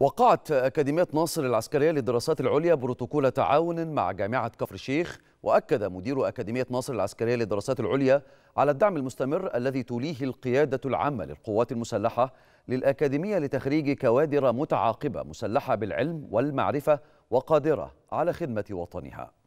وقعت أكاديمية ناصر العسكرية للدراسات العليا بروتوكول تعاون مع جامعة كفر الشيخ وأكد مدير أكاديمية ناصر العسكرية للدراسات العليا على الدعم المستمر الذي توليه القيادة العامة للقوات المسلحة للأكاديمية لتخريج كوادر متعاقبة مسلحة بالعلم والمعرفة وقادرة على خدمة وطنها